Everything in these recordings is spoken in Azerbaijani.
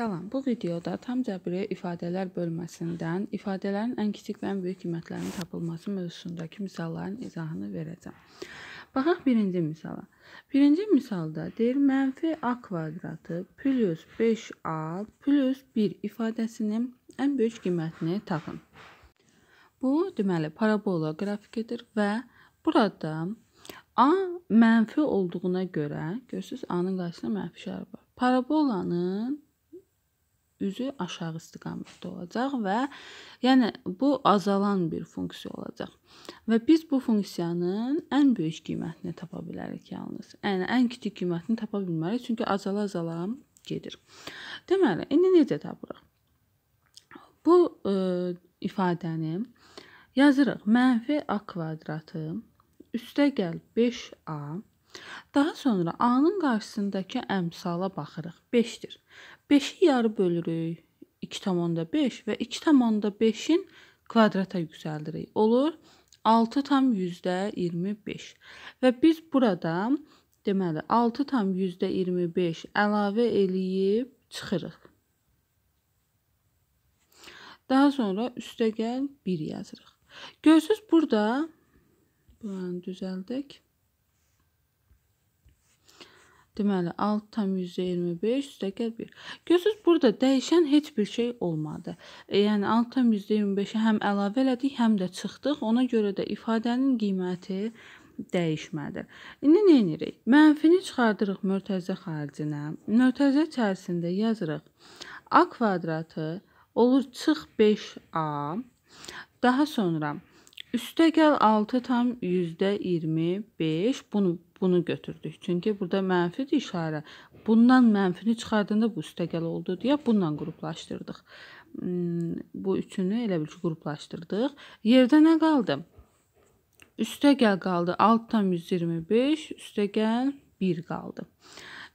Salam, bu videoda tam cəbri ifadələr bölməsindən ifadələrin ən kiçik və ən böyük qiymətlərinin tapılması mövzusundakı misalların izahını verəcəm. Baxaq birinci misala. Birinci misalda deyir, mənfi a kvadratı plus 5a plus 1 ifadəsinin ən böyük qiymətini tapın. Bu, deməli, parabola qrafikidir və burada a mənfi olduğuna görə, görürsünüz, a-nın qarşısında mənfi işarə var. Parabolanın üzü aşağı istiqamətdə olacaq və yəni bu azalan bir funksiya olacaq. Və biz bu funksiyanın ən böyük qiymətini tapa bilərik yalnız. Yəni ən kiçik qiymətini tapa bilmərik, çünki azala-azala gedir. Deməli, indi necə tapırıq? Bu e, ifadəni yazırıq. -a kvadratı üstə gəl 5a Daha sonra A-nın qarşısındakı əmsala baxırıq. 5-dir. 5-i yarı bölürük 2,5 və 2,5-in kvadrata yüksəldirik. Olur 6,25 və biz burada deməli 6,25 əlavə eləyib çıxırıq. Daha sonra üstə gəl 1 yazırıq. Görürsüz burada, bunu düzəldək. Deməli 6,25 üstəgəl 1. Görürsüz, burada dəyişən heç bir şey olmadı. E, yəni 6,25-i həm əlavə elədik, həm də çıxdıq. Ona görə də ifadənin qiyməti dəyişmədi. İndi nə edirik? Mənfini çıxardırıq mörtəzə xaricinə. Mörtəzə içərisində yazırıq. A kvadratı olur çıx 5A. Daha sonra Üstə gəl 6 tam %25. Bunu bunu götürdük. Çünki burada mənfidir işarə. Bundan mənfini çıxardığında bu üstəgəl oldu deyə bununla qruplaşdırdıq. Hmm, bu üçünü elə bil ki, qruplaşdırdıq. Yerdə nə qaldı? Üstəgəl qaldı 6,125, üstəgəl 1 qaldı.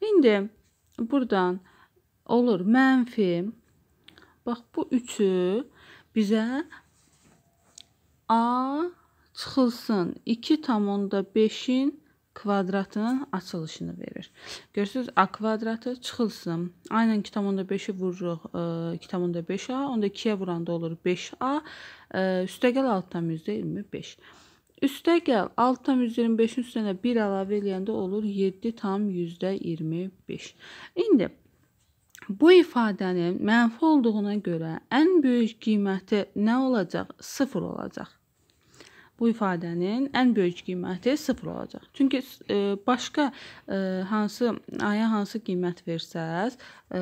İndi buradan olur mənfi. Bax bu üçü bizə A çıxılsın 2,5-in kvadratının açılışını verir. Görürsünüz, A kvadratı çıxılsın. Aynən 2,5-i vururuq 2,5A, e, onda 2-yə vuranda olur 5A, e, üstəgəl altdan 125. Üstəgəl altdan 125-in üstünə 1 əlavə eləyəndə olur 7 tam 125. İndi, Bu ifadənin mənfi olduğuna görə ən böyük qiyməti nə olacaq? 0 olacaq. Bu ifadənin ən böyük qiyməti 0 olacaq. Çünki e, başqa e, hansı aya hansı qiymət versəz, e,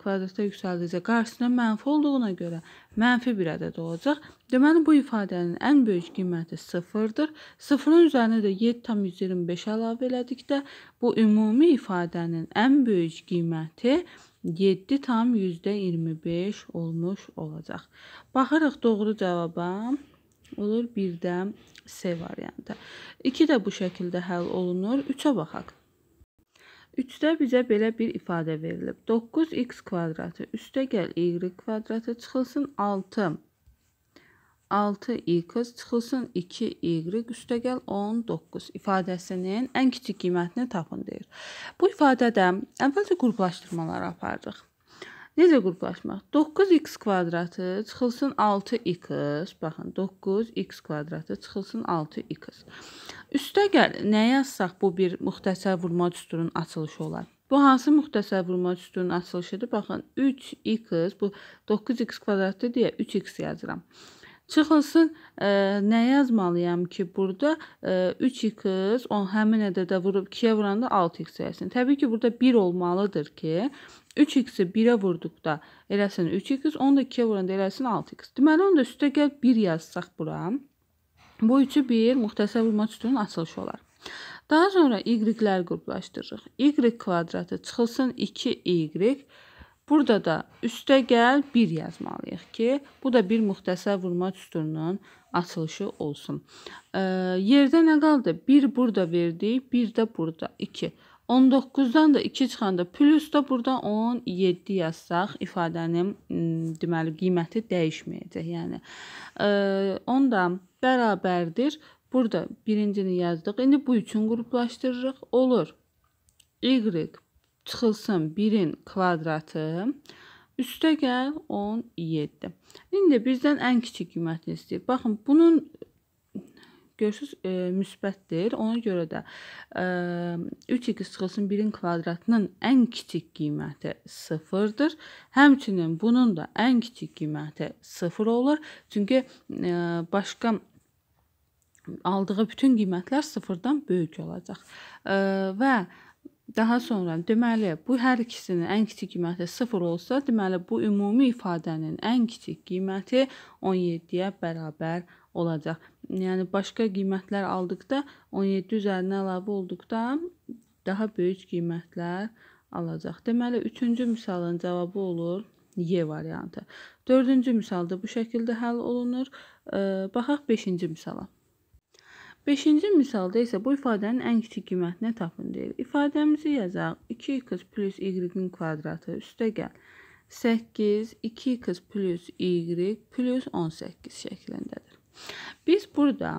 kvadratda yüksəldəcək. Qarşısına mənfi olduğuna görə mənfi bir ədəd olacaq. Deməli bu ifadənin ən böyük qiyməti 0-dır. 0-ın üzərinə də 7,25 əlavə elədikdə bu ümumi ifadənin ən böyük qiyməti 0 7 tam %25 olmuş olacaq. Baxırıq doğru cavaba. Olur 1-də C variantı. 2 də bu şəkildə həll olunur. 3-ə baxaq. 3-də bizə belə bir ifadə verilib. 9x kvadratı üstə gəl y kvadratı çıxılsın 6 6y qız çıxılsın 2y üstəgəl 19 ifadəsinin ən kiçik qiymətini tapın deyir. Bu ifadədə əvvəlcə qruplaşdırmaları apardıq. Necə qruplaşmaq? 9x kvadratı çıxılsın 6x. Baxın, 9x kvadratı çıxılsın 6x. Üstəgəl nə yazsaq bu bir müxtəsər vurma düsturunun açılışı olar. Bu hansı müxtəsər vurma düsturunun açılışıdır? Baxın, 3x bu 9x kvadratı deyə 3x yazıram. Çıxılsın ə, e, nə yazmalıyam ki, burada ə, e, 3x on həmin ədədə vurub 2-yə vuranda 6x gəlsin. Təbii ki, burada 1 olmalıdır ki, 3x-i 1-ə vurduqda eləsin 3x, onu da 2-yə vuranda eləsin 6x. Deməli, onu da üstə gəl 1 yazsaq bura. Bu üçü 1 müxtəsər vurma sütunun açılışı olar. Daha sonra y-lər qruplaşdırırıq. y kvadratı çıxılsın 2y Burada da üstə gəl 1 yazmalıyıq ki, bu da bir müxtəsər vurma düsturunun açılışı olsun. E, yerdə nə qaldı? 1 burada verdik, 1 də burada 2. 19-dan da 2 çıxanda plus da burada 17 yazsaq ifadənin deməli qiyməti dəyişməyəcək. Yəni e, ondan bərabərdir. Burada birincini yazdıq. İndi bu üçün qruplaşdırırıq. Olur. Y çıxılsın 1-in kvadratı üstə gəl 17. İndi bizdən ən kiçik qiymətini istəyir. Baxın, bunun görürsüz e, müsbətdir. Ona görə də e, 3x çıxılsın 1-in kvadratının ən kiçik qiyməti 0-dır. Həmçinin bunun da ən kiçik qiyməti 0 olur. Çünki e, başqa aldığı bütün qiymətlər 0-dan böyük olacaq. E, və e, Daha sonra deməli bu hər ikisinin ən kiçik qiyməti 0 olsa, deməli bu ümumi ifadənin ən kiçik qiyməti 17-yə bərabər olacaq. Yəni başqa qiymətlər aldıqda 17 üzərinə əlavə olduqda daha böyük qiymətlər alacaq. Deməli 3-cü misalın cavabı olur Y variantı. 4-cü misal da bu şəkildə həll olunur. Baxaq 5-ci misala. Beşinci misalda isə bu ifadənin ən kiçik qiymətinə tapın deyir. İfadəmizi yazaq. 2x plus y-in kvadratı üstə gəl. 8, 2x plus y plus 18 şəklindədir. Biz burada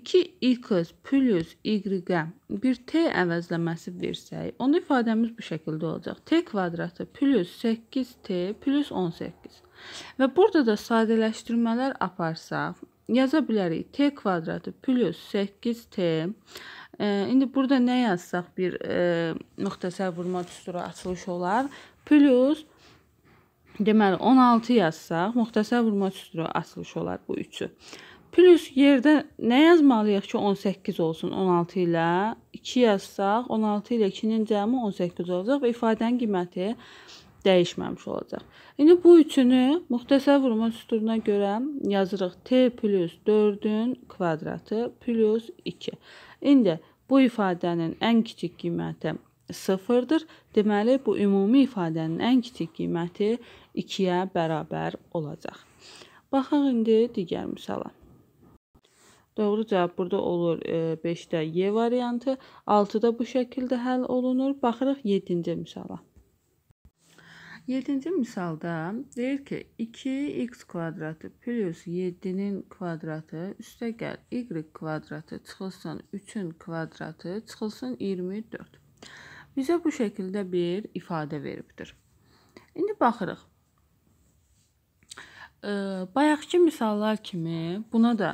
2x plus y-ə bir t əvəzləməsi versək, onda ifadəmiz bu şəkildə olacaq. t kvadratı plus 8t plus 18. Və burada da sadələşdirmələr aparsaq, yaza bilərik. T kvadratı plus 8T. E, indi burada nə yazsaq bir e, müxtəsər vurma düsturu açılış olar. Plus deməli 16 yazsaq müxtəsər vurma düsturu açılış olar bu üçü. Plus yerdə nə yazmalıyıq ki, 18 olsun 16 ilə 2 yazsaq, 16 ilə 2-nin cəmi 18 olacaq və ifadənin qiyməti 18 dəyişməmiş olacaq. İndi bu üçünü müxtəsər vurma sütununa görə yazırıq. T plus 4-ün kvadratı plus 2. İndi bu ifadənin ən kiçik qiyməti 0-dır. Deməli, bu ümumi ifadənin ən kiçik qiyməti 2-yə bərabər olacaq. Baxaq indi digər misala. Doğru cavab burada olur 5-də E variantı, 6-da bu şəkildə həll olunur. Baxırıq 7-ci misala. 7-ci misalda deyir ki, 2x kvadratı plus 7-nin kvadratı üstə gəl y kvadratı çıxılsın 3-ün kvadratı çıxılsın 24. Bizə bu şəkildə bir ifadə veribdir. İndi baxırıq. Bayaqkı misallar kimi buna da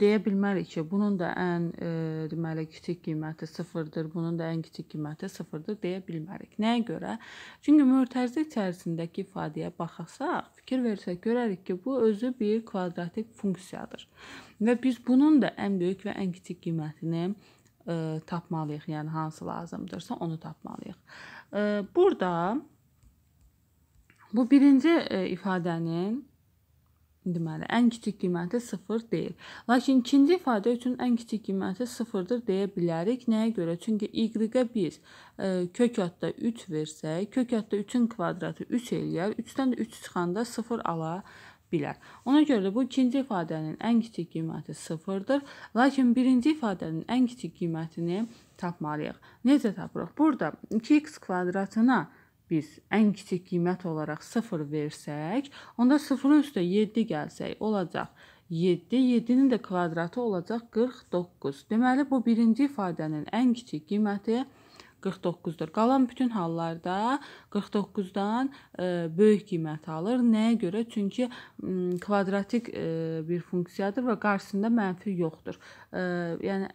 deyə bilmərik ki, bunun da ən e, deməli kiçik qiyməti 0-dır, bunun da ən kiçik qiyməti 0-dır deyə bilmərik. Nəyə görə? Çünki mötərizə içərisindəki ifadəyə baxsaq, fikir versək görərik ki, bu özü bir kvadratik funksiyadır. Və biz bunun da ən böyük və ən kiçik qiymətini ə, e, tapmalıyıq. Yəni hansı lazımdırsa onu tapmalıyıq. Ə, e, burada bu birinci ə, ifadənin deməli ən kiçik qiyməti 0 deyil. Lakin ikinci ifadə üçün ən kiçik qiyməti 0-dır deyə bilərik. Nəyə görə? Çünki y-ə biz e, kök adda 3 versək, kök adda 3-ün kvadratı 3 eləyər. 3-dən də 3 çıxanda 0 ala bilər. Ona görə də bu ikinci ifadənin ən kiçik qiyməti 0-dır. Lakin birinci ifadənin ən kiçik qiymətini tapmalıyıq. Necə tapırıq? Burada 2x kvadratına 0 biz ən kiçik qiymət olaraq 0 versək, onda 0-ın üstə 7 gəlsək olacaq 7, 7-nin də kvadratı olacaq 49. Deməli bu birinci ifadənin ən kiçik qiyməti 49-dur. Qalan bütün hallarda 49-dan e, böyük qiymət alır. Nəyə görə? Çünki kvadratik e, bir funksiyadır və qarşısında mənfi yoxdur. E, yəni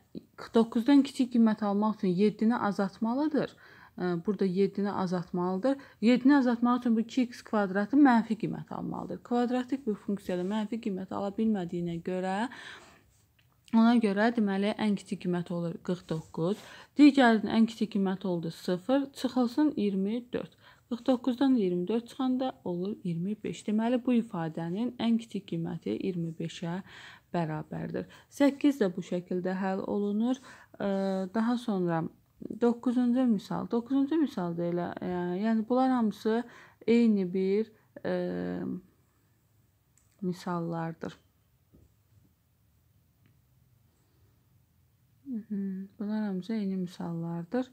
9-dan kiçik qiymət almaq üçün 7-ni azaltmalıdır burada 7-ni azaltmalıdır. 7-ni azaltmaq üçün bu 2x kvadratı mənfi qiymət almalıdır. Kvadratik bir funksiyada mənfi qiymət ala bilmədiyinə görə Ona görə deməli ən kiçik qiymət olur 49. Digərinin ən kiçik qiyməti oldu 0, çıxılsın 24. 49-dan 24 çıxanda olur 25. Deməli bu ifadənin ən kiçik qiyməti 25-ə bərabərdir. 8 də bu şəkildə həll olunur. Daha sonra 9-cu misal. 9-cu misal da elə, e, yəni bunlar hamısı eyni bir e, misallardır. Bunlar hamısı eyni misallardır.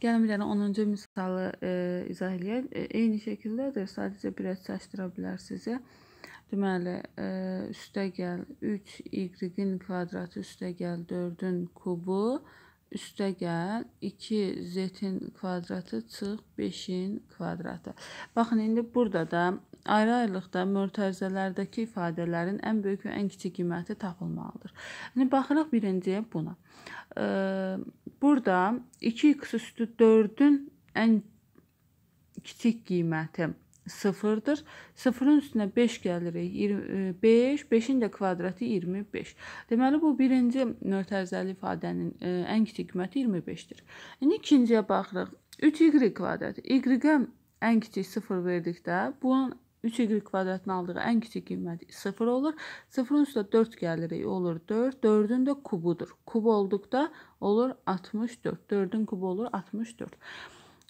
Gəlin bir dənə 10-cu misalı e, izah eləyək. E, eyni şəkildədir, sadəcə biraz çaşdıra bilər sizə. E, Deməli, e, üstə gəl 3 y-in kvadratı üstə gəl 4-ün kubu üstə gəl 2 z-in kvadratı çıx 5-in kvadratı. Baxın, indi burada da ayrı-ayrılıqda mörtərizələrdəki ifadələrin ən böyük və ən kiçik qiyməti tapılmalıdır. İndi baxırıq birinciyə buna. E, burada 2x üstü 4-ün ən kiçik qiyməti sıfırdır. Sıfırın üstünə 5 gəlirik. 5, 5-in e, də kvadratı 25. Deməli bu birinci nöqtəzəli ifadənin e, ən kiçik qiyməti 25-dir. İndi ikinciyə baxırıq. 3y kvadrat. Y-ə ən kiçik 0 verdikdə bunun 3y kvadratın aldığı ən kiçik qiymət 0 olur. 0-ın üstə 4 gəlirik, olur 4. 4-ün də kubudur. Kub olduqda olur 64. 4-ün kubu olur 64. Ə,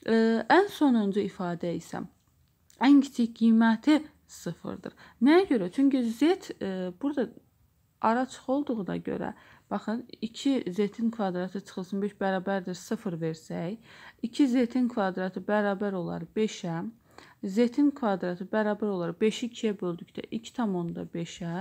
e, ən sonuncu ifadə isə ən kiçik qiyməti 0-dır. Nəyə görə? Çünki z e, burada ara çıx olduğuna görə baxın 2z-in kvadratı çıxılsın 5 bərabərdir 0 versək, 2z-in kvadratı bərabər olar 5-ə. Z-in kvadratı bərabər olar 5-i 2-yə böldükdə 2,5-ə.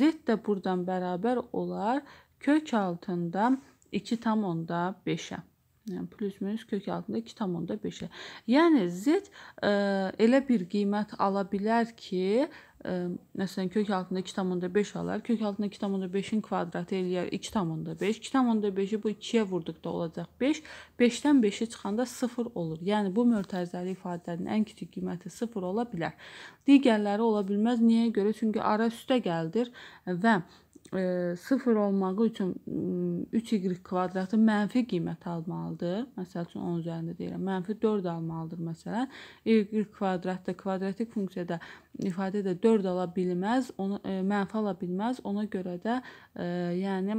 Z də buradan bərabər olar kök altında 2,5-ə. Yəni, plus minus kök altında 2,5-ə. Yəni, Z ə, e, elə bir qiymət ala bilər ki, ə, e, məsələn, kök altında 2,5 alar. Kök altında 2,5-in kvadratı eləyər 2,5. 2,5-i bu 2-yə vurduqda olacaq 5. 5-dən 5-i çıxanda 0 olur. Yəni, bu mörtəzəli ifadələrin ən kiçik qiyməti 0 ola bilər. Digərləri ola bilməz. Niyə görə? Çünki ara üstə gəldir və ə, 0 e, olmağı üçün 3y kvadratı mənfi qiymət almalıdır. Məsəl üçün 10 üzərində deyirəm. Mənfi 4 almalıdır məsələn. y kvadratda kvadratik funksiyada ifadədə 4 ala bilməz, ona e, mənfi ala bilməz. Ona görə də e, yəni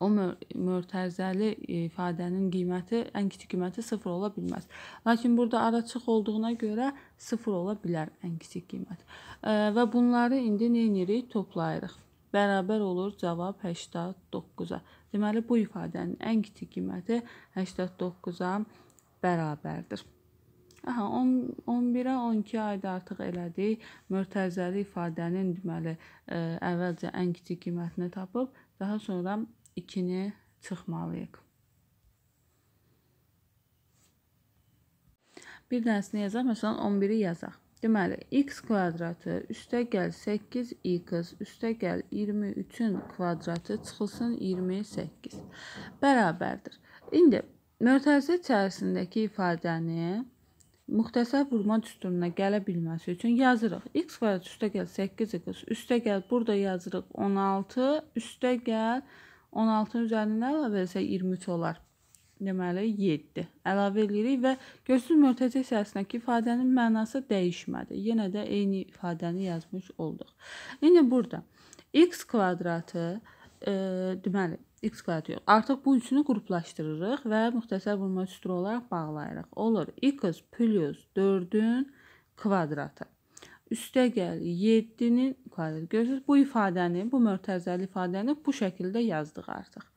o mörtəzəli ifadənin qiyməti, ən kiçik qiyməti 0 ola bilməz. Lakin burada araçıq olduğuna görə 0 ola bilər ən kiçik qiymət. E, və bunları indi nə edirik? Toplayırıq bərabər olur cavab 89-a. Deməli bu ifadənin ən kiçik qiyməti 89-a bərabərdir. Aha 11-ə 12 ayda artıq elədik. Mörtəzəli ifadənin deməli ə, e, əvvəlcə ən kiçik qiymətini tapıb, daha sonra 2-ni çıxmalıyıq. Bir dənəsini yazaq, məsələn 11-i yazaq. Deməli, x kvadratı üstə gəl 8x üstə gəl 23-ün kvadratı çıxılsın 28 bərabərdir. İndi mötərizə içərisindəki ifadəni müxtəsər vurma düsturuna gələ bilməsi üçün yazırıq. x kvadrat üstə gəl 8x üstə gəl burada yazırıq 16 üstə gəl 16-nın üzərinə əlavə etsək 23 olar deməli 7 əlavə edirik və görsüz mötərizə hissəsindəki ifadənin mənası dəyişmədi. Yenə də eyni ifadəni yazmış olduq. İndi burada x kvadratı e, deməli x kvadrat yox. Artıq bu üçünü qruplaşdırırıq və müxtəsər vurma sütunu olaraq bağlayırıq. Olur x plus 4-ün kvadratı. Üstə gəl 7-nin kvadratı. Görürsüz bu ifadəni, bu mötərizəli ifadəni bu şəkildə yazdıq artıq.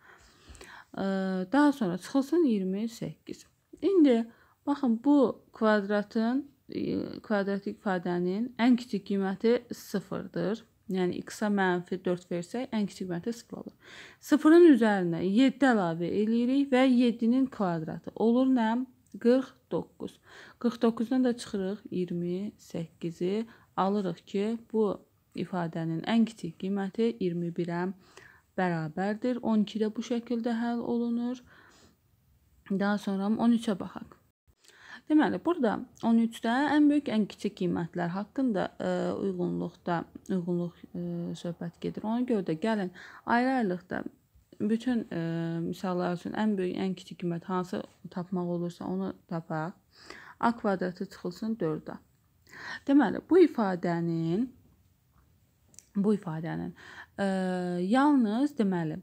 Daha sonra çıxılsın 28. İndi baxın bu kvadratın e, kvadrat ifadənin ən kiçik qiyməti 0-dır. Yəni x-a mənfi 4 versək, ən kiçik qiyməti 0 olur. 0-ın üzərinə 7 əlavə eləyirik və 7-nin kvadratı olur nə? 49. 49-dan da çıxırıq 28-i alırıq ki, bu ifadənin ən kiçik qiyməti 21-ə bərabərdir. 12 də bu şəkildə həll olunur. Daha sonra 13-ə baxaq. Deməli, burada 13-də ən böyük, ən kiçik qiymətlər haqqında ə, e, uyğunluqda uyğunluq ə, e, söhbət gedir. Ona görə də gəlin ayrı-ayrılıqda bütün ə, e, misallar üçün ən böyük, ən kiçik qiymət hansı tapmaq olursa, onu tapaq. A kvadratı çıxılsın 4-ə. Deməli, bu ifadənin bu ifadənin. E, yalnız deməli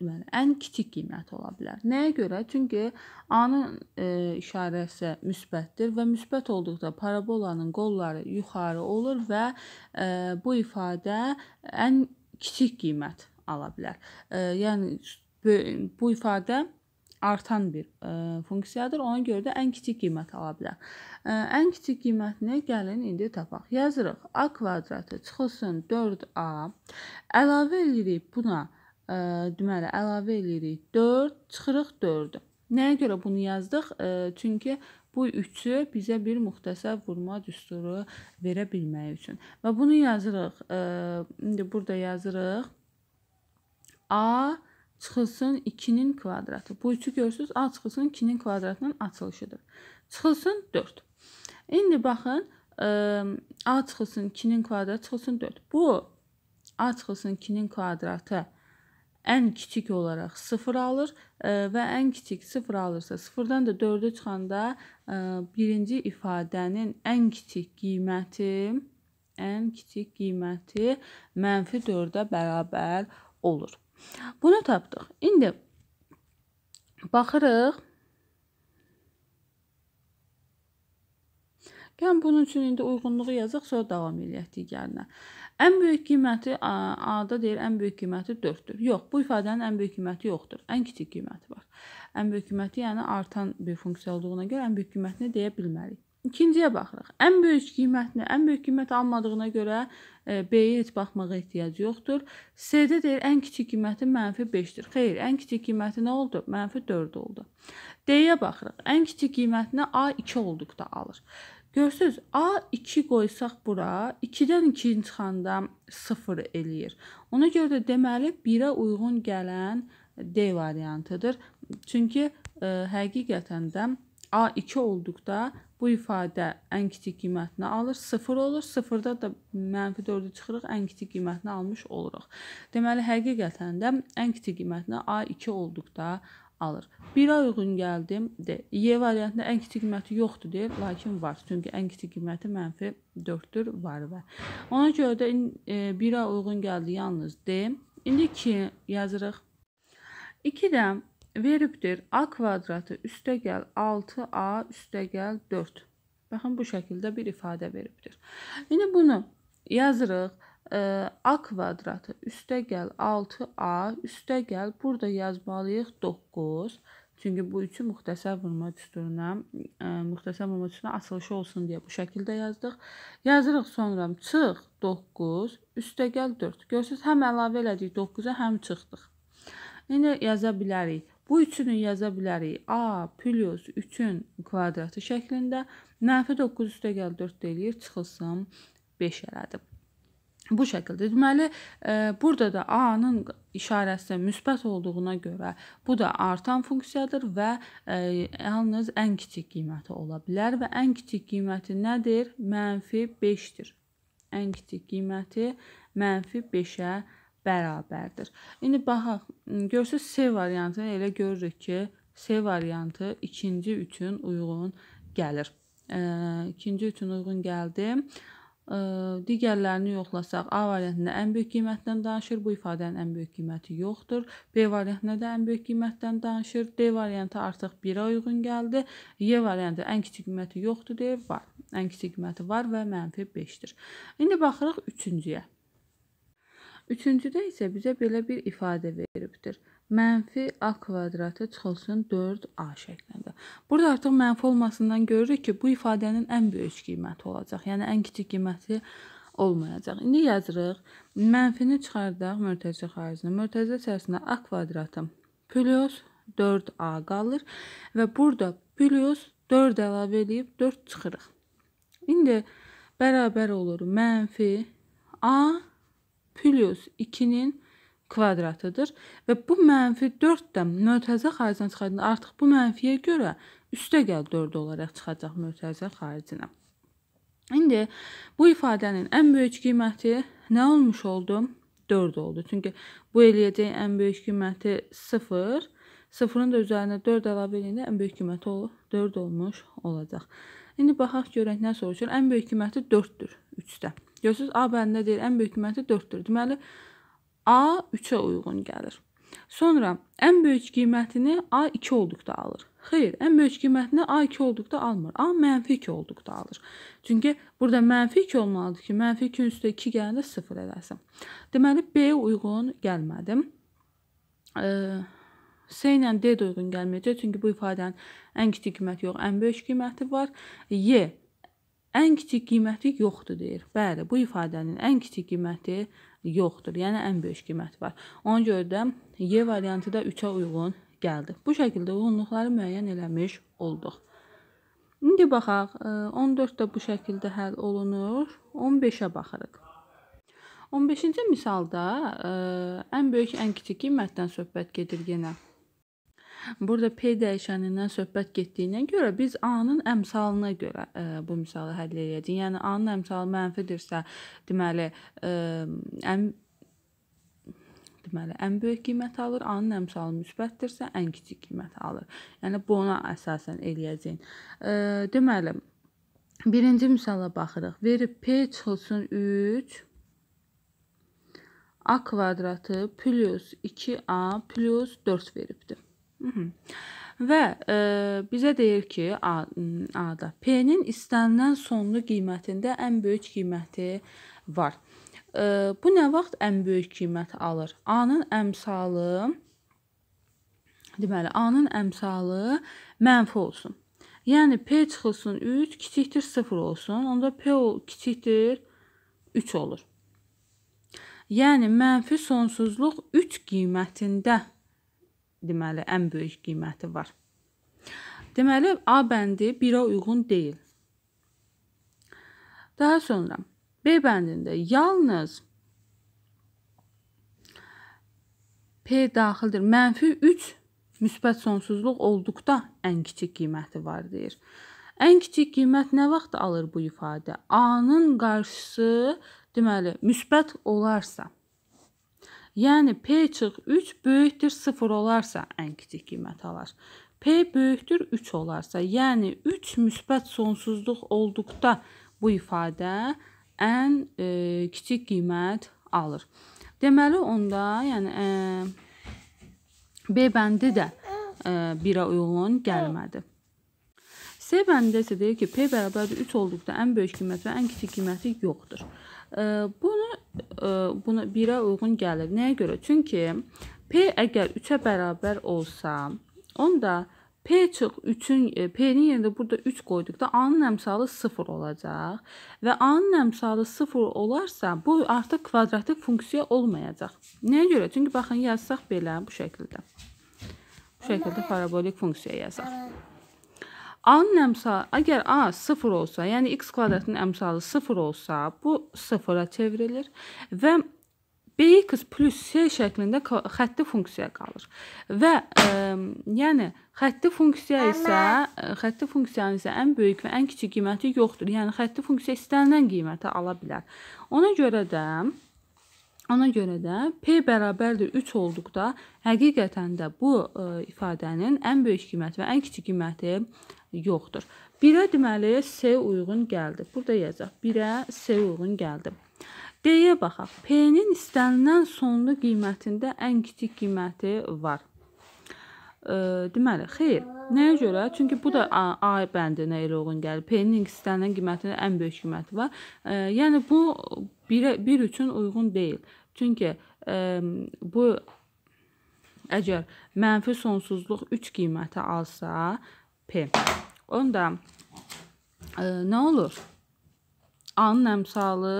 deməli ən kiçik qiymət ola bilər. Nəyə görə? Çünki A-nın e, işarəsi müsbətdir və müsbət olduqda parabolanın qolları yuxarı olur və e, bu ifadə ən kiçik qiymət ala bilər. E, yəni bu ifadə artan bir ə, e, funksiyadır. Ona görə də ən kiçik qiymət ala bilər. Ə, e, ən kiçik qiymətini gəlin indi tapaq. Yazırıq a kvadratı çıxılsın 4a. Əlavə edirik buna ə, e, deməli əlavə edirik 4, çıxırıq 4-ü. Nəyə görə bunu yazdıq? Ə, çünki bu üçü bizə bir müxtəsər vurma düsturu verə bilmək üçün. Və bunu yazırıq. Ə, indi burada yazırıq a çıxılsın 2-nin kvadratı. Bu üçü görürsüz, A çıxılsın 2-nin kvadratının açılışıdır. Çıxılsın 4. İndi baxın, A çıxılsın 2-nin kvadratı çıxılsın 4. Bu A çıxılsın 2-nin kvadratı ən kiçik olaraq 0 alır və ən kiçik 0 alırsa 0-dan da 4-ə çıxanda birinci ifadənin ən kiçik qiyməti ən kiçik qiyməti mənfi 4-ə bərabər olur. Bunu tapdıq. İndi baxırıq. Gəlin bunun üçün indi uyğunluğu yazaq, sonra davam eləyək digərinə. Ən böyük qiyməti A-da deyir, ən böyük qiyməti 4-dür. Yox, bu ifadənin ən böyük qiyməti yoxdur. Ən kiçik qiyməti var. Ən böyük qiyməti yəni artan bir funksiya olduğuna görə ən böyük qiymətini deyə bilmərik. İkinciyə baxırıq. Ən böyük qiymətinə, ən böyük qiymət almadığına görə e, B-yə heç baxmağa ehtiyac yoxdur. C-də deyir, ən kiçik qiyməti -5-dir. Xeyr, ən kiçik qiyməti nə oldu? -4 oldu. D-yə baxırıq. Ən kiçik qiymətinə A2 olduqda alır. Görsünüz, A2 qoysaq bura, 2-dən 2-ni çıxanda 0 eləyir. Ona görə də deməli 1-ə uyğun gələn D variantıdır. Çünki ə, e, həqiqətən də A2 olduqda bu ifadə ən kiçik qiymətini alır, 0 olur. 0-da da mənfi 4-ü çıxırıq, ən kiçik qiymətini almış oluruq. Deməli, həqiqətən də ən kiçik qiymətini A2 olduqda alır. 1-a uyğun gəldim D. Y variantında ən kiçik qiyməti yoxdur deyir, lakin var. Çünki ən kiçik qiyməti mənfi 4-dür, var və. Ona görə də 1-a e, uyğun gəldi yalnız D. İndi 2 yazırıq. 2-də Veribdir a kvadratı üstəgəl 6a üstəgəl 4. Baxın, bu şəkildə bir ifadə veribdir. İndi bunu yazırıq. A kvadratı üstəgəl 6a üstəgəl burada yazmalıyıq 9. Çünki bu üçü müxtəsər vurma düsturuna, müxtəsər vurma düsturuna açılışı olsun deyə bu şəkildə yazdıq. Yazırıq sonra çıx 9 üstəgəl 4. Görürsüz, həm əlavə elədik 9-a, həm çıxdıq. İndi yaza bilərik. Bu üçünü yaza bilərik A plus 3-ün kvadratı şəklində. Mənfi 9 üstə gəl 4 deyir, çıxılsın 5 elədi. Bu şəkildə. Deməli, e, burada da A-nın işarəsi müsbət olduğuna görə bu da artan funksiyadır və e, yalnız ən kiçik qiyməti ola bilər və ən kiçik qiyməti nədir? -5-dir. Ən kiçik qiyməti -5-ə bərabərdir. İndi baxaq, görsüz C variantını elə görürük ki, C variantı ikinci üçün uyğun gəlir. E, ikinci üçün uyğun gəldi. E, digərlərini yoxlasaq, A variantında ən böyük qiymətdən danışır, bu ifadənin ən böyük qiyməti yoxdur. B variantında da ən böyük qiymətdən danışır, D variantı artıq 1-ə uyğun gəldi. Y variantı ən kiçik qiyməti yoxdur deyir, var. Ən kiçik qiyməti var və mənfi 5-dir. İndi baxırıq üçüncüyə. Üçüncüdə isə bizə belə bir ifadə veribdir. Mənfi a kvadratı çıxılsın 4a şəklində. Burada artıq mənfi olmasından görürük ki, bu ifadənin ən böyük qiyməti olacaq. Yəni ən kiçik qiyməti olmayacaq. İndi yazırıq. Mənfini çıxardaq mürtəzə xaricinə. Mürtəzə içərisində a kvadratı plus 4a qalır və burada plus 4 əlavə edib 4 çıxırıq. İndi bərabər olur mənfi a plus 2-nin kvadratıdır və bu mənfi 4 də mötəzə xaricdən çıxardığında artıq bu mənfiyə görə üstə gəl 4 olaraq çıxacaq mötəzə xaricinə. İndi bu ifadənin ən böyük qiyməti nə olmuş oldu? 4 oldu. Çünki bu eləyəcək ən böyük qiyməti 0. 0-ın da üzərinə 4 əlavə edəndə ən böyük qiyməti 4 olmuş olacaq. İndi baxaq görək nə soruşur. Ən böyük qiyməti 4-dür 3-də. Görürsüz A bəndində deyil, ən böyük qiyməti 4-dür. Deməli A 3-ə uyğun gəlir. Sonra ən böyük qiymətini A2 olduqda alır. Xeyr, ən böyük qiymətini A2 olduqda almır. A mənfi 2 olduqda alır. Çünki burada mənfi 2 olmalıdır ki, mənfi 2 üstə 2 gələndə 0 eləsin. Deməli, B uyğun gəlmədim. E, S ilə D də uyğun gəlməyəcək. Çünki bu ifadənin ən kiçik qiyməti yox, ən böyük qiyməti var. Y Ən kiçik qiyməti yoxdur deyir. Bəli, bu ifadənin ən kiçik qiyməti yoxdur, yəni ən böyük qiymət var. Ona görə də Y variantı da 3-ə uyğun gəldi. Bu şəkildə uyğunluqları müəyyən eləmiş olduq. İndi baxaq, 14 e, də bu şəkildə həll olunur. 15-ə baxırıq. 15-ci misalda ə, e, ən böyük, ən kiçik qiymətdən söhbət gedir yenə. Burada P dəyişənindən söhbət getdiyinə görə biz A-nın əmsalına görə ə, e, bu misalı həll edəcəyik. Yəni A-nın əmsalı mənfidirsə, deməli, ə, e, əm deməli ən böyük qiymət alır, A-nın əmsalı müsbətdirsə ən kiçik qiymət alır. Yəni buna əsasən eləyəcəyin. E, deməli birinci misala baxırıq. Verib P çıxılsın 3 A kvadratı plus 2A plus 4 veribdir. Və e, bizə deyir ki, A-da P-nin istənilən sonlu qiymətində ən böyük qiyməti var. E, bu nə vaxt ən böyük qiymət alır? A-nın əmsalı deməli A-nın əmsalı mənfi olsun. Yəni P çıxılsın 3, kiçikdir 0 olsun. Onda P o kiçikdir 3 olur. Yəni mənfi sonsuzluq 3 qiymətində deməli ən böyük qiyməti var. Deməli A bəndi 1-ə uyğun deyil. Daha sonra B bəndində yalnız P daxildir. Mənfi 3 müsbət sonsuzluq olduqda ən kiçik qiyməti var deyir. Ən kiçik qiymət nə vaxt alır bu ifadə? A-nın qarşısı deməli müsbət olarsa. Yəni P çıx 3 böyükdür 0 olarsa ən kiçik qiymət alar. P böyükdür 3 olarsa, yəni 3 müsbət sonsuzluq olduqda bu ifadə ən e, kiçik qiymət alır. Deməli onda, yəni e, B bəndi də e, 1-ə uyğun gəlmədi. C bəndində isə deyir ki, P bərabər 3 olduqda ən böyük qiymət və ən kiçik qiyməti yoxdur. Bunu buna 1-ə e, uyğun gəlir. Nəyə görə? Çünki P əgər 3-ə bərabər olsa, onda P çıx 3-ün e, P-nin yerində burada 3 qoyduqda A-nın əmsalı 0 olacaq və A-nın əmsalı 0 olarsa, bu artıq kvadratik funksiya olmayacaq. Nəyə görə? Çünki baxın yazsaq belə bu şəkildə. Bu şəkildə parabolik funksiya yazaq. E, A-nın əmsalı, əgər A 0 olsa, yəni x kvadratın əmsalı 0 olsa, bu 0-a çevrilir və bx plus c şəklində xətti funksiya qalır. Və ə, yəni xətti funksiya isə xətti funksiyanın isə ən böyük və ən kiçik qiyməti yoxdur. Yəni xətti funksiya istənilən qiymətə ala bilər. Ona görə də ona görə də p bərabərdir 3 olduqda həqiqətən də bu ə, ifadənin ən böyük qiyməti və ən kiçik qiyməti yoxdur. 1-ə deməli C uyğun gəldi. Burada yazaq. 1-ə C uyğun gəldi. D-yə baxaq. P-nin istənilən sonlu qiymətində ən kiçik qiyməti var. E, deməli, xeyr. Nəyə görə? Çünki bu da A, A bəndinə elə uyğun gəlir. P-nin istənilən qiymətində ən böyük qiyməti var. E, yəni bu 1 1 üçün uyğun deyil. Çünki e, bu əgər mənfi sonsuzluq 3 qiyməti alsa, P Onda e, nə olur? A-nın əmsalı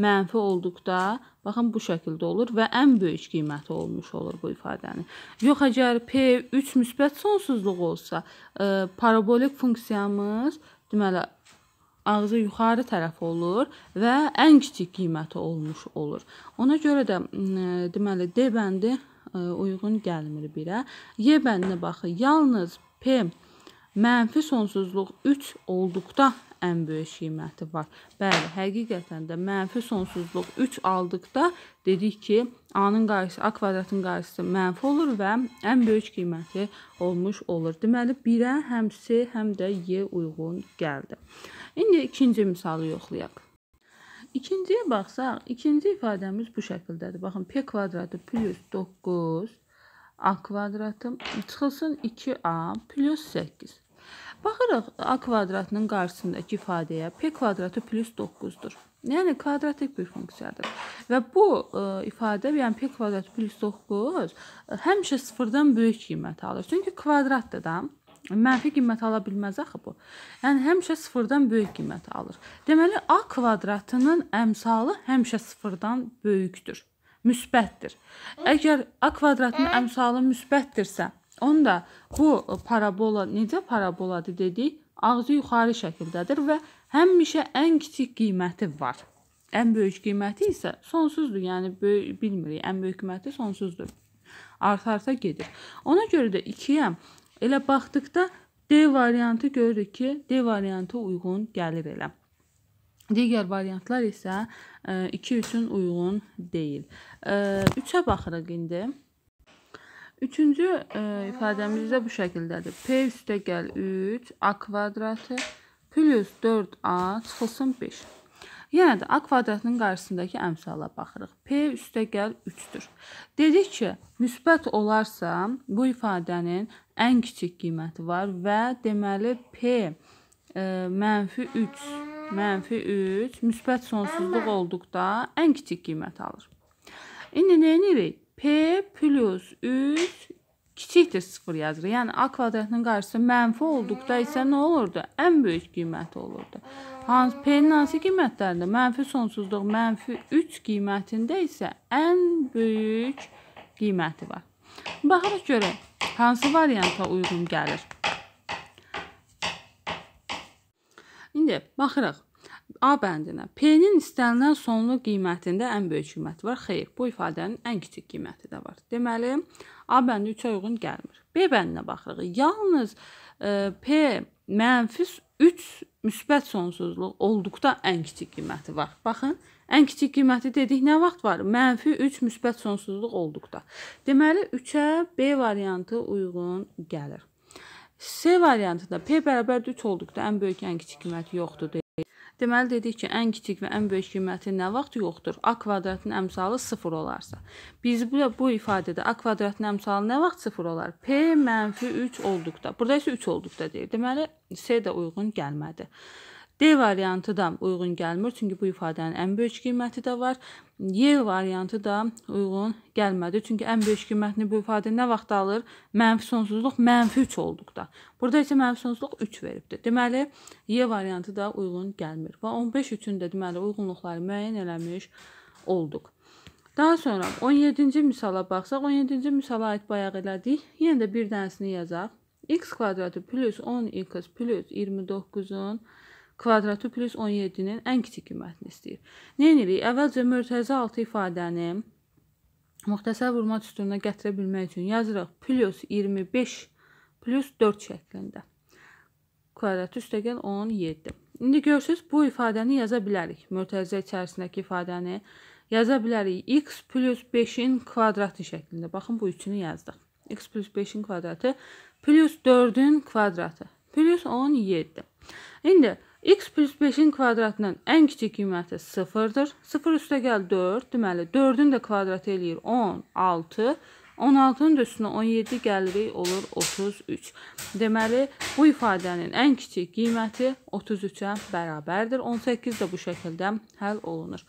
mənfi olduqda, baxın bu şəkildə olur və ən böyük qiyməti olmuş olur bu ifadənin. Yox əgər p 3 müsbət sonsuzluq olsa, e, parabolik funksiyamız deməli ağzı yuxarı tərəf olur və ən kiçik qiyməti olmuş olur. Ona görə də e, deməli D bəndi e, uyğun gəlmir birə. Y bəndinə baxın. Yalnız P Mənfi sonsuzluq 3 olduqda ən böyük qiyməti var. Bəli, həqiqətən də mənfi sonsuzluq 3 aldıqda dedik ki, A-nın qarşısı A kvadratın qarşısı mənfi olur və ən böyük qiyməti olmuş olur. Deməli 1-ə həm C, həm də Y uyğun gəldi. İndi ikinci misalı yoxlayaq. İkinciyə baxsaq, ikinci ifadəmiz bu şəkildədir. Baxın, p kvadratı plus 9 a kvadratı çıxılsın 2a plus 8. Baxırıq a kvadratının qarşısındakı ifadəyə p kvadratı plus 9-dur. Yəni kvadratik bir funksiyadır. Və bu ə, e, ifadə, yəni p kvadrat plus 9 e, həmişə 0-dan böyük qiymət alır. Çünki kvadratdır da. Mənfi qiymət ala bilməz axı bu. Yəni həmişə 0-dan böyük qiymət alır. Deməli a kvadratının əmsalı həmişə 0-dan böyükdür. Müsbətdir. Əgər a kvadratının əmsalı müsbətdirsə, Onda bu parabola necə paraboladır dedik? Ağzı yuxarı şəkildədir və həmişə ən kiçik qiyməti var. Ən böyük qiyməti isə sonsuzdur. Yəni böyük bilmirik. Ən böyük qiyməti sonsuzdur. Arta-arta gedir. Ona görə də 2-yə elə baxdıqda D variantı görürük ki, D variantı uyğun gəlir elə. Digər variantlar isə 2 e, üçün uyğun deyil. 3-ə e, baxırıq indi. Üçüncü e, ifadəmiz də bu şəkildədir. P üstə gəl 3, A kvadratı plus 4A çıxılsın 5. Yenə də A kvadratının qarşısındakı əmsala baxırıq. P üstə gəl 3-dür. Dedik ki, müsbət olarsa bu ifadənin ən kiçik qiyməti var və deməli P e, mənfi 3, mənfi 3 müsbət sonsuzluq olduqda ən kiçik qiymət alır. İndi nə edirik? Peter 0 yazır. Yəni A kvadratının qarşısı mənfi olduqda isə nə olurdu? Ən böyük qiymət olurdu. Hans P-nin hansı qiymətlərində? Mənfi sonsuzluq, mənfi 3 qiymətində isə ən böyük qiyməti var. Baxırıq görək, hansı varianta uyğun gəlir? İndi baxırıq. A bəndinə. P-nin istənilən sonlu qiymətində ən böyük qiymət var. Xeyr, bu ifadənin ən kiçik qiyməti də var. Deməli, A bəndi 3-ə uyğun gəlmir. B bəndinə baxırıq. Yalnız e, P mənfi 3 müsbət sonsuzluq olduqda ən kiçik qiyməti var. Baxın, ən kiçik qiyməti dedik nə vaxt var? Mənfi 3 müsbət sonsuzluq olduqda. Deməli 3-ə B variantı uyğun gəlir. C variantında P bərabər 3 olduqda ən böyük ən kiçik qiyməti yoxdur. Deməli dedik ki, ən kiçik və ən böyük qiyməti nə vaxt yoxdur? A kvadratın əmsalı 0 olarsa. Biz bu, bu ifadədə A kvadratın əmsalı nə vaxt 0 olar? P -3 olduqda. Burada isə 3 olduqda deyir. Deməli C də uyğun gəlmədi. D variantı da uyğun gəlmir, çünki bu ifadənin ən böyük qiyməti də var. Y variantı da uyğun gəlmədi. Çünki ən böyük qiymətini bu ifadə nə vaxt alır? Mənfi sonsuzluq mənfi 3 olduqda. Burada isə mənfi sonsuzluq 3 veribdir. Deməli, Y variantı da uyğun gəlmir. Və 15 üçün də deməli uyğunluqları müəyyən eləmiş olduq. Daha sonra 17-ci misala baxsaq, 17-ci misala aid bayaq elədik. Yenə də bir dənəsini yazaq. x kvadratı plus 10x plus 29-un kvadratı plus 17-nin ən kiçik qiymətini istəyir. Nə edirik? Əvvəlcə mötərizə 6 ifadəni müxtəsər vurma düsturuna gətirə bilmək üçün yazırıq plus 25 plus 4 şəklində. Kvadratı üstəgəl 17. İndi görürsüz, bu ifadəni yaza bilərik. Mötərizə içərisindəki ifadəni yaza bilərik. x plus 5-in kvadratı şəklində. Baxın, bu üçünü yazdıq. x plus 5-in kvadratı plus 4-ün kvadratı plus 17. İndi x plus 5-in kvadratından ən kiçik qiyməti 0-dır. 0 üstə gəl 4, deməli 4-ün də kvadratı eləyir 16. 16-nın da üstünə 17 gəlirik, olur 33. Deməli, bu ifadənin ən kiçik qiyməti 33-ə bərabərdir. 18 də bu şəkildə həll olunur.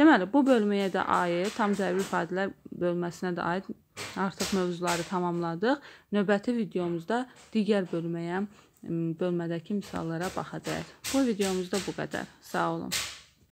Deməli, bu bölməyə də aid, tam cəbri ifadələr bölməsinə də aid artıq mövzuları tamamladıq. Növbəti videomuzda digər bölməyə bölmədəki misallara baxacağıq. Bu videomuzda bu qədər. Sağ olun.